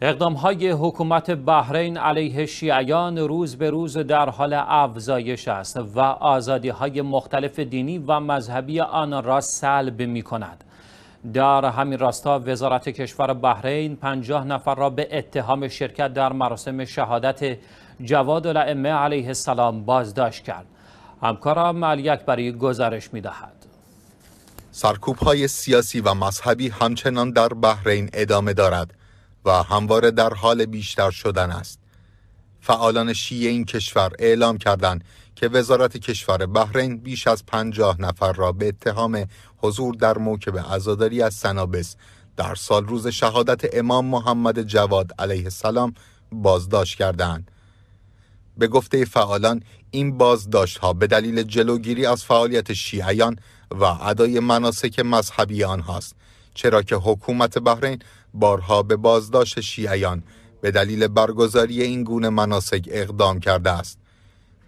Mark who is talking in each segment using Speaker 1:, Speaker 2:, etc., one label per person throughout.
Speaker 1: اقدام های حکومت بحرین علیه شیعیان روز به روز در حال افزایش است و آزادی های مختلف دینی و مذهبی آن را سلب می کند. در همین راستا وزارت کشور بحرین پنجاه نفر را به اتهام شرکت در مراسم شهادت جواد الائمه علیه السلام بازداشت کرد. همکارم علی اکبری گزارش می دهد.
Speaker 2: سرکوب های سیاسی و مذهبی همچنان در بحرین ادامه دارد. و همواره در حال بیشتر شدن است فعالان شیعه این کشور اعلام کردند که وزارت کشور بحرین بیش از پنجاه نفر را به اتهام حضور در موکب عزاداری از سنابس در سال روز شهادت امام محمد جواد علیه السلام بازداشت کردند. به گفته فعالان این بازداشت ها به دلیل جلوگیری از فعالیت شیعیان و ادای مناسک مذهبی آنهاست چرا که حکومت بحرین بارها به بازداشت شیعیان به دلیل برگزاری این گونه مناسک اقدام کرده است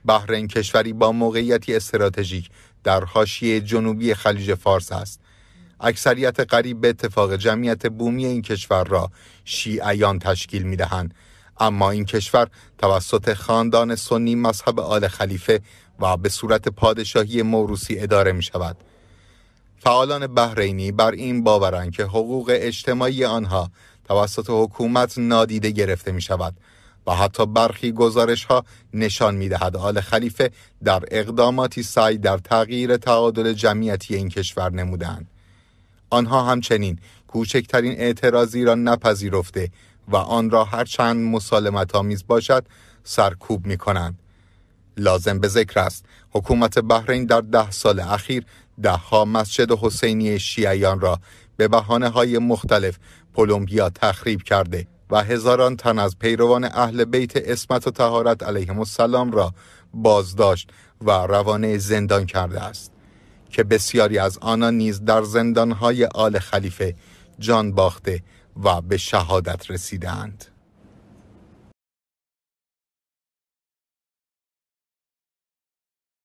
Speaker 2: بحرین کشوری با موقعیتی استراتژیک در حاشیه جنوبی خلیج فارس است اکثریت قریب به اتفاق جمعیت بومی این کشور را شیعیان تشکیل می دهند اما این کشور توسط خاندان سنی مذهب آل خلیفه و به صورت پادشاهی موروسی اداره می شود فعالان بحرینی بر این باورند که حقوق اجتماعی آنها توسط حکومت نادیده گرفته می شود و حتی برخی گزارش ها نشان می دهد آل خلیفه در اقداماتی سعی در تغییر تعادل جمعیتی این کشور نمودند. آنها همچنین کوچکترین اعتراضی را نپذیرفته و آن را هرچند مسالمت آمیز باشد سرکوب می کنند. لازم به ذکر است حکومت بحرین در ده سال اخیر ها مسجد حسینی شیعیان را به بحانه های مختلف پولومبیا تخریب کرده و هزاران تن از پیروان اهل بیت اسمت و تهارت علیه السلام را بازداشت و روانه زندان کرده است که بسیاری از آنان نیز در زندانهای آل خلیفه جان باخته و به شهادت
Speaker 1: رسیدند.